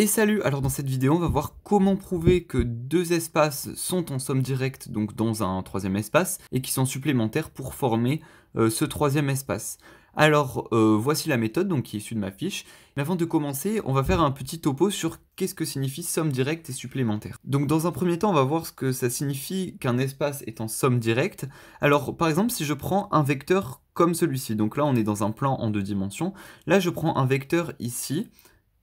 Et salut Alors dans cette vidéo, on va voir comment prouver que deux espaces sont en somme directe, donc dans un troisième espace, et qui sont supplémentaires pour former euh, ce troisième espace. Alors euh, voici la méthode donc, qui est issue de ma fiche. Mais avant de commencer, on va faire un petit topo sur qu'est-ce que signifie somme directe et supplémentaire. Donc dans un premier temps, on va voir ce que ça signifie qu'un espace est en somme directe. Alors par exemple, si je prends un vecteur comme celui-ci, donc là on est dans un plan en deux dimensions, là je prends un vecteur ici,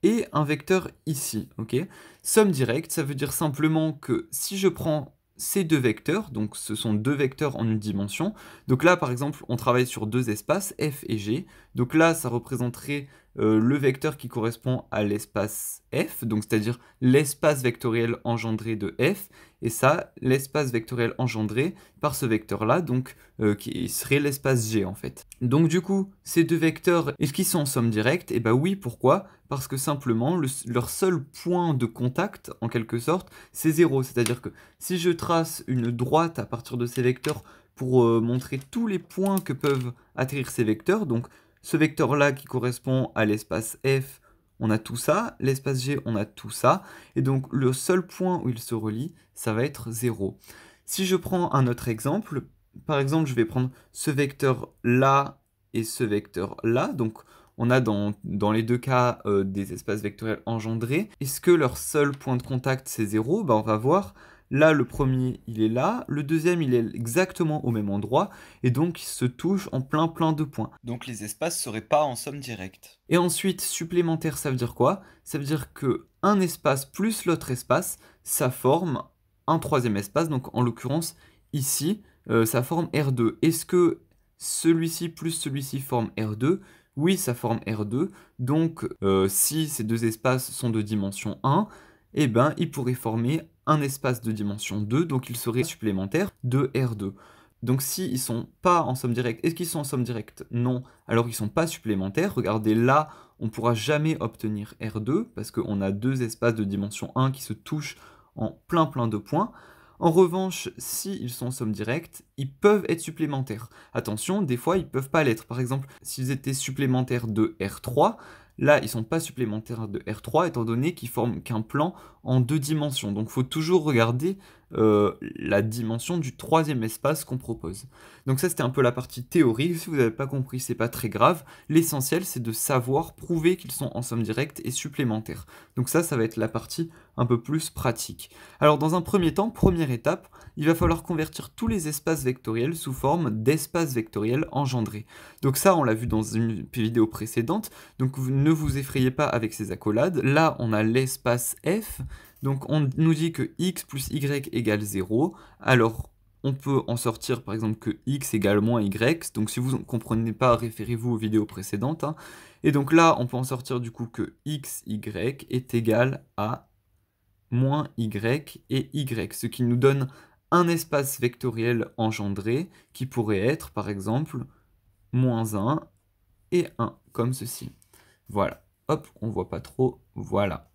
et un vecteur ici. ok Somme directe, ça veut dire simplement que si je prends ces deux vecteurs, donc ce sont deux vecteurs en une dimension, donc là par exemple on travaille sur deux espaces, f et g, donc là ça représenterait euh, le vecteur qui correspond à l'espace f, donc c'est-à-dire l'espace vectoriel engendré de f, et ça, l'espace vectoriel engendré par ce vecteur-là, donc euh, qui serait l'espace G en fait. Donc du coup, ces deux vecteurs, est-ce qu'ils sont en somme directe Eh bien ben oui, pourquoi Parce que simplement, leur seul point de contact, en quelque sorte, c'est 0, c'est-à-dire que si je trace une droite à partir de ces vecteurs pour euh, montrer tous les points que peuvent atterrir ces vecteurs, donc ce vecteur-là qui correspond à l'espace F, on a tout ça, l'espace G, on a tout ça, et donc le seul point où ils se relie, ça va être 0. Si je prends un autre exemple, par exemple, je vais prendre ce vecteur-là et ce vecteur-là, donc on a dans, les deux cas euh, des espaces vectoriels engendrés. Est-ce que leur seul point de contact, c'est 0 ben, On va voir, Là, le premier, il est là, le deuxième, il est exactement au même endroit, et donc il se touchent en plein plein de points. Donc les espaces seraient pas en somme directe. Et ensuite, supplémentaire, ça veut dire quoi Ça veut dire que un espace plus l'autre espace, ça forme un troisième espace, donc en l'occurrence, ici, euh, ça forme R2. Est-ce que celui-ci plus celui-ci forme R2 Oui, ça forme R2, donc euh, si ces deux espaces sont de dimension 1, eh ben, ils pourraient former un espace de dimension 2, donc ils seraient supplémentaires de R2. Donc s'ils si ne sont pas en somme directe, est-ce qu'ils sont en somme directe Non, alors ils sont pas supplémentaires. Regardez là, on pourra jamais obtenir R2 parce qu'on a deux espaces de dimension 1 qui se touchent en plein plein de points. En revanche, s'ils sont en somme directe, ils peuvent être supplémentaires. Attention, des fois ils peuvent pas l'être. Par exemple, s'ils étaient supplémentaires de R3, Là, ils ne sont pas supplémentaires de R3 étant donné qu'ils forment qu'un plan en deux dimensions. Donc faut toujours regarder euh, la dimension du troisième espace qu'on propose. Donc ça c'était un peu la partie théorique, si vous n'avez pas compris c'est pas très grave, l'essentiel c'est de savoir prouver qu'ils sont en somme directe et supplémentaires. Donc ça ça va être la partie un peu plus pratique. Alors dans un premier temps, première étape, il va falloir convertir tous les espaces vectoriels sous forme d'espaces vectoriels engendrés. Donc ça on l'a vu dans une vidéo précédente, donc ne vous effrayez pas avec ces accolades, là on a l'espace f donc on nous dit que x plus y égale 0, alors on peut en sortir par exemple que x égale moins y, donc si vous ne comprenez pas, référez-vous aux vidéos précédentes. Hein. Et donc là, on peut en sortir du coup que x, y est égal à moins y et y, ce qui nous donne un espace vectoriel engendré qui pourrait être par exemple moins 1 et 1, comme ceci. Voilà, hop, on voit pas trop, voilà.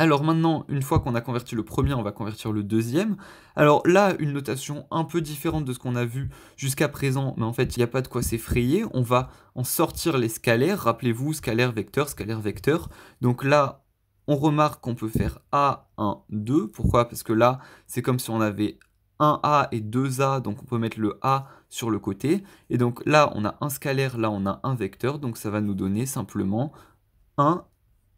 Alors maintenant, une fois qu'on a converti le premier, on va convertir le deuxième. Alors là, une notation un peu différente de ce qu'on a vu jusqu'à présent, mais en fait, il n'y a pas de quoi s'effrayer. On va en sortir les scalaires. Rappelez-vous, scalaire vecteur, scalaire vecteur. Donc là, on remarque qu'on peut faire A, 1, 2. Pourquoi Parce que là, c'est comme si on avait 1A et 2A, donc on peut mettre le A sur le côté. Et donc là, on a un scalaire, là, on a un vecteur, donc ça va nous donner simplement 1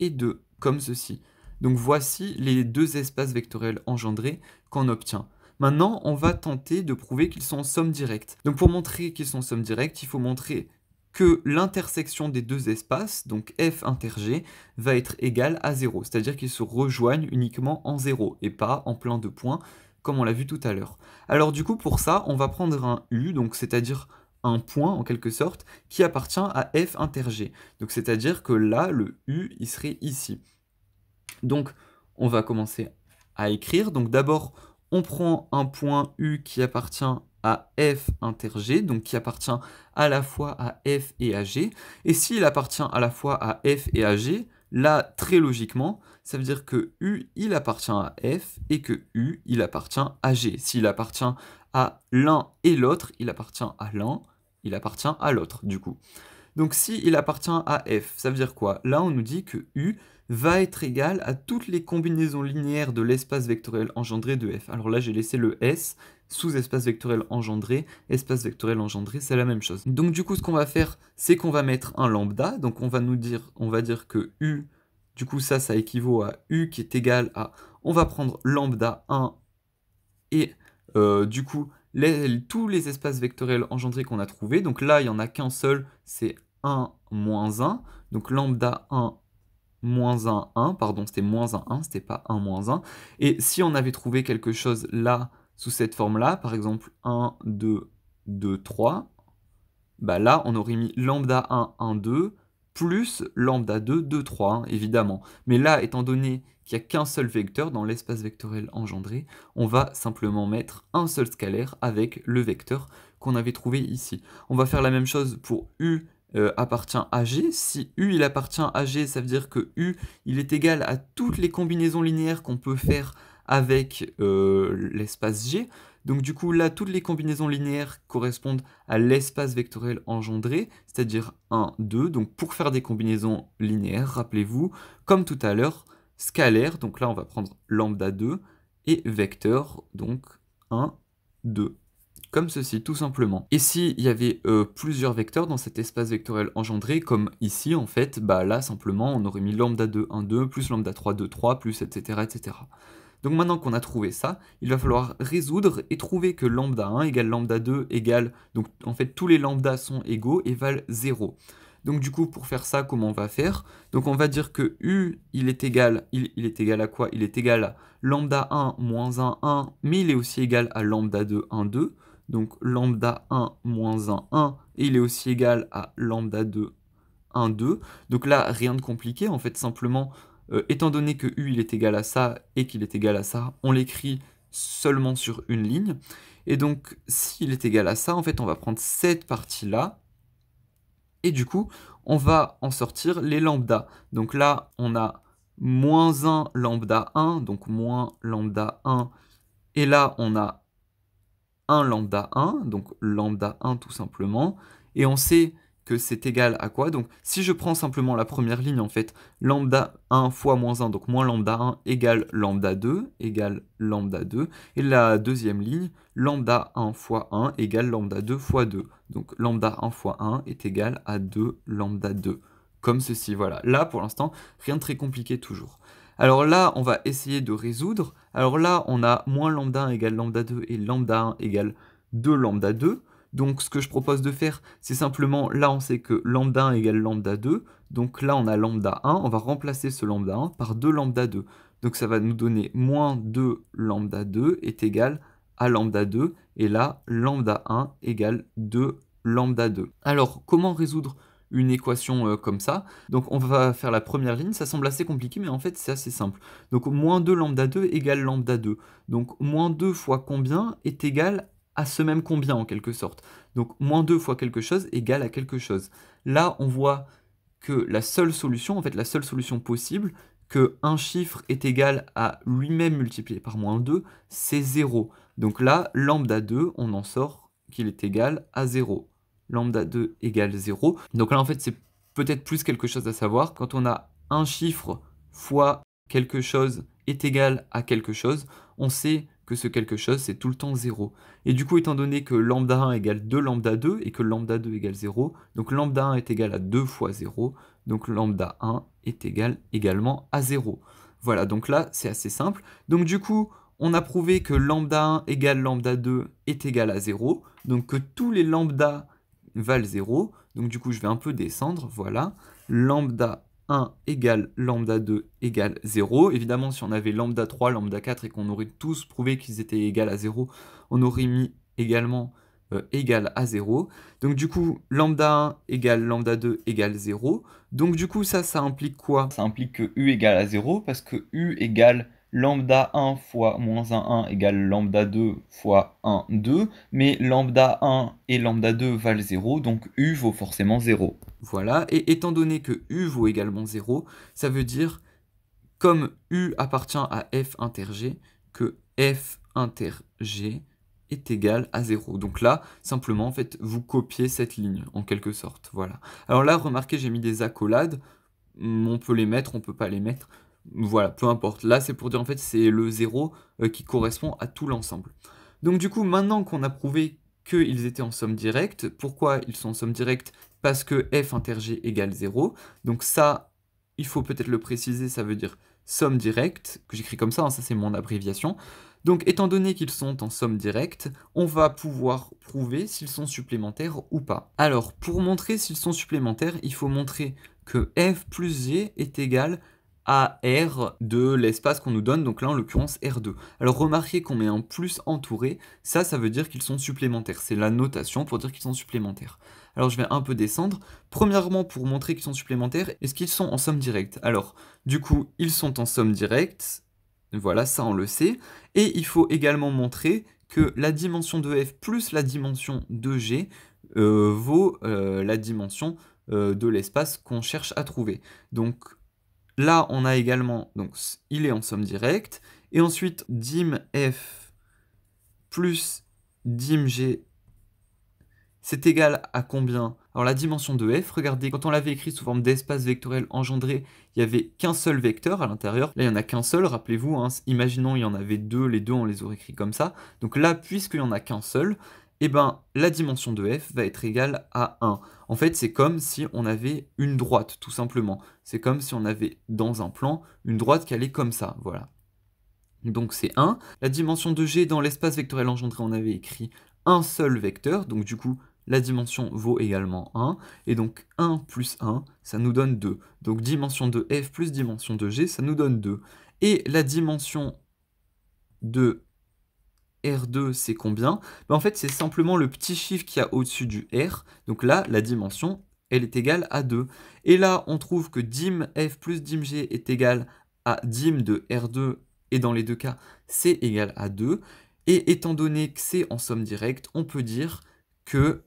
et 2, comme ceci. Donc voici les deux espaces vectoriels engendrés qu'on obtient. Maintenant, on va tenter de prouver qu'ils sont en somme directe. Donc pour montrer qu'ils sont en somme directe, il faut montrer que l'intersection des deux espaces, donc f inter g, va être égale à 0, c'est-à-dire qu'ils se rejoignent uniquement en 0 et pas en plein de points, comme on l'a vu tout à l'heure. Alors du coup, pour ça, on va prendre un u, donc c'est-à-dire un point en quelque sorte, qui appartient à f inter g. Donc c'est-à-dire que là, le u, il serait ici. Donc, on va commencer à écrire. Donc, d'abord, on prend un point U qui appartient à F G, donc qui appartient à la fois à F et à G. Et s'il appartient à la fois à F et à G, là, très logiquement, ça veut dire que U, il appartient à F et que U, il appartient à G. S'il appartient à l'un et l'autre, il appartient à l'un, il appartient à l'autre, du coup. Donc si il appartient à F, ça veut dire quoi Là, on nous dit que U, va être égal à toutes les combinaisons linéaires de l'espace vectoriel engendré de f. Alors là, j'ai laissé le S, sous-espace vectoriel engendré, espace vectoriel engendré, c'est la même chose. Donc du coup, ce qu'on va faire, c'est qu'on va mettre un lambda, donc on va nous dire, on va dire que U, du coup ça, ça équivaut à U qui est égal à, on va prendre lambda 1 et euh, du coup, tous les espaces vectoriels engendrés qu'on a trouvés, donc là, il n'y en a qu'un seul, c'est 1 moins 1, donc lambda 1 moins 1, 1, pardon, c'était moins 1, 1, c'était pas 1, moins 1. Et si on avait trouvé quelque chose là, sous cette forme-là, par exemple 1, 2, 2, 3, bah là, on aurait mis lambda 1, 1, 2, plus lambda 2, 2, 3, évidemment. Mais là, étant donné qu'il n'y a qu'un seul vecteur dans l'espace vectoriel engendré, on va simplement mettre un seul scalaire avec le vecteur qu'on avait trouvé ici. On va faire la même chose pour U euh, appartient à G. Si U il appartient à G, ça veut dire que U il est égal à toutes les combinaisons linéaires qu'on peut faire avec euh, l'espace G. Donc du coup là, toutes les combinaisons linéaires correspondent à l'espace vectoriel engendré, c'est-à-dire 1, 2. Donc pour faire des combinaisons linéaires, rappelez-vous, comme tout à l'heure, scalaire, donc là on va prendre lambda 2, et vecteur, donc 1, 2 comme ceci tout simplement. Et s'il y avait euh, plusieurs vecteurs dans cet espace vectoriel engendré, comme ici en fait, bah là simplement on aurait mis lambda 2, 1, 2, plus lambda 3, 2, 3, plus etc. etc. Donc maintenant qu'on a trouvé ça, il va falloir résoudre et trouver que lambda 1 égale lambda 2 égale, donc en fait tous les lambdas sont égaux et valent 0. Donc du coup, pour faire ça, comment on va faire Donc on va dire que U, il est égal, il, il est égal à quoi Il est égal à lambda 1 moins 1, 1, mais il est aussi égal à lambda 2, 1, 2. Donc lambda 1 moins 1, 1. Et il est aussi égal à lambda 2, 1, 2. Donc là, rien de compliqué. En fait, simplement, euh, étant donné que U il est égal à ça et qu'il est égal à ça, on l'écrit seulement sur une ligne. Et donc, s'il est égal à ça, en fait, on va prendre cette partie-là. Et du coup, on va en sortir les lambdas. Donc là, on a moins 1 lambda 1, donc moins lambda 1. Et là, on a lambda 1, donc lambda 1 tout simplement, et on sait que c'est égal à quoi Donc si je prends simplement la première ligne, en fait, lambda 1 fois moins 1, donc moins lambda 1 égale lambda 2, égale lambda 2, et la deuxième ligne, lambda 1 fois 1 égale lambda 2 fois 2. Donc lambda 1 fois 1 est égal à 2 lambda 2, comme ceci, voilà. Là, pour l'instant, rien de très compliqué toujours. Alors là, on va essayer de résoudre. Alors là, on a moins lambda 1 égale lambda 2 et lambda 1 égale 2 lambda 2. Donc ce que je propose de faire, c'est simplement, là on sait que lambda 1 égale lambda 2, donc là on a lambda 1, on va remplacer ce lambda 1 par 2 lambda 2. Donc ça va nous donner moins 2 lambda 2 est égal à lambda 2, et là lambda 1 égale 2 lambda 2. Alors comment résoudre une équation euh, comme ça. Donc on va faire la première ligne, ça semble assez compliqué, mais en fait c'est assez simple. Donc moins 2 lambda 2 égale lambda 2. Donc moins 2 fois combien est égal à ce même combien en quelque sorte. Donc moins 2 fois quelque chose égale à quelque chose. Là on voit que la seule solution, en fait la seule solution possible, que un chiffre est égal à lui-même multiplié par moins 2, c'est 0. Donc là, lambda 2, on en sort qu'il est égal à 0 lambda 2 égale 0. Donc là, en fait, c'est peut-être plus quelque chose à savoir. Quand on a un chiffre fois quelque chose est égal à quelque chose, on sait que ce quelque chose, c'est tout le temps 0. Et du coup, étant donné que lambda 1 égale 2 lambda 2 et que lambda 2 égale 0, donc lambda 1 est égal à 2 fois 0, donc lambda 1 est égal également à 0. Voilà, donc là, c'est assez simple. Donc du coup, on a prouvé que lambda 1 égale lambda 2 est égal à 0, donc que tous les lambdas valent 0. Donc du coup, je vais un peu descendre, voilà. Lambda 1 égale lambda 2 égale 0. Évidemment, si on avait lambda 3, lambda 4 et qu'on aurait tous prouvé qu'ils étaient égales à 0, on aurait mis également euh, égal à 0. Donc du coup, lambda 1 égale lambda 2 égale 0. Donc du coup, ça, ça implique quoi Ça implique que u égale à 0 parce que u égale lambda 1 fois moins 1, 1 égale lambda 2 fois 1, 2, mais lambda 1 et lambda 2 valent 0, donc u vaut forcément 0. Voilà, et étant donné que u vaut également 0, ça veut dire, comme u appartient à f inter g, que f inter g est égal à 0. Donc là, simplement, en fait, vous copiez cette ligne, en quelque sorte, voilà. Alors là, remarquez, j'ai mis des accolades, on peut les mettre, on peut pas les mettre, voilà, peu importe. Là, c'est pour dire en fait, c'est le 0 euh, qui correspond à tout l'ensemble. Donc du coup, maintenant qu'on a prouvé qu'ils étaient en somme directe, pourquoi ils sont en somme directe Parce que f g égale 0. Donc ça, il faut peut-être le préciser, ça veut dire somme directe, que j'écris comme ça, hein, ça c'est mon abréviation. Donc étant donné qu'ils sont en somme directe, on va pouvoir prouver s'ils sont supplémentaires ou pas. Alors, pour montrer s'ils sont supplémentaires, il faut montrer que f plus g est égal R de l'espace qu'on nous donne, donc là en l'occurrence R2. Alors remarquez qu'on met un plus entouré, ça ça veut dire qu'ils sont supplémentaires, c'est la notation pour dire qu'ils sont supplémentaires. Alors je vais un peu descendre, premièrement pour montrer qu'ils sont supplémentaires, est-ce qu'ils sont en somme directe Alors du coup ils sont en somme directe, voilà ça on le sait, et il faut également montrer que la dimension de f plus la dimension de g euh, vaut euh, la dimension euh, de l'espace qu'on cherche à trouver. Donc Là, on a également, donc il est en somme directe, et ensuite dim f plus dim g, c'est égal à combien Alors la dimension de f, regardez, quand on l'avait écrit sous forme d'espace vectoriel engendré, il n'y avait qu'un seul vecteur à l'intérieur. Là, il n'y en a qu'un seul, rappelez-vous, hein, imaginons il y en avait deux, les deux on les aurait écrits comme ça. Donc là, puisqu'il n'y en a qu'un seul, eh ben, la dimension de f va être égale à 1. En fait, c'est comme si on avait une droite, tout simplement. C'est comme si on avait dans un plan une droite qui allait comme ça, voilà. Donc c'est 1. La dimension de G dans l'espace vectoriel engendré, on avait écrit un seul vecteur, donc du coup, la dimension vaut également 1, et donc 1 plus 1, ça nous donne 2. Donc dimension de f plus dimension de g, ça nous donne 2. Et la dimension de R2 c'est combien ben, En fait c'est simplement le petit chiffre qu'il y a au-dessus du R, donc là la dimension elle est égale à 2. Et là on trouve que dim f plus dim g est égal à dim de R2 et dans les deux cas c'est égal à 2. Et étant donné que c'est en somme directe, on peut dire que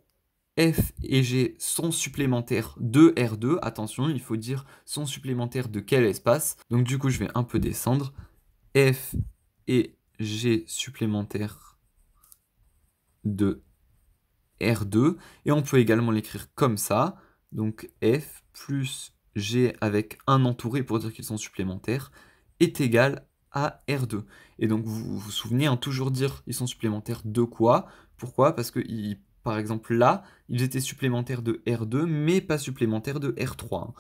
F et G sont supplémentaires de R2. Attention, il faut dire sont supplémentaires de quel espace. Donc du coup, je vais un peu descendre. F et G supplémentaire de R2. Et on peut également l'écrire comme ça. Donc F plus G avec un entouré pour dire qu'ils sont supplémentaires est égal à R2. Et donc vous vous souvenez, hein, toujours dire ils sont supplémentaires de quoi Pourquoi Parce que par exemple là, ils étaient supplémentaires de R2 mais pas supplémentaires de R3. Hein.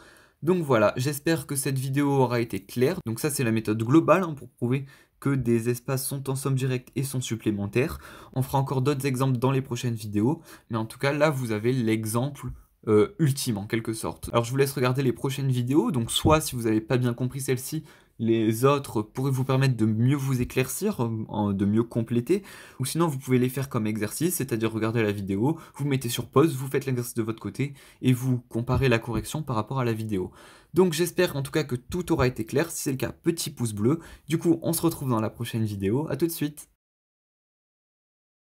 Donc voilà, j'espère que cette vidéo aura été claire. Donc ça c'est la méthode globale hein, pour prouver que des espaces sont en somme directe et sont supplémentaires. On fera encore d'autres exemples dans les prochaines vidéos, mais en tout cas là vous avez l'exemple euh, ultime en quelque sorte. Alors je vous laisse regarder les prochaines vidéos, donc soit si vous n'avez pas bien compris celle-ci, les autres pourraient vous permettre de mieux vous éclaircir, euh, de mieux compléter, ou sinon vous pouvez les faire comme exercice, c'est-à-dire regarder la vidéo, vous mettez sur pause, vous faites l'exercice de votre côté, et vous comparez la correction par rapport à la vidéo. Donc j'espère en tout cas que tout aura été clair. Si c'est le cas, petit pouce bleu. Du coup, on se retrouve dans la prochaine vidéo. à tout de suite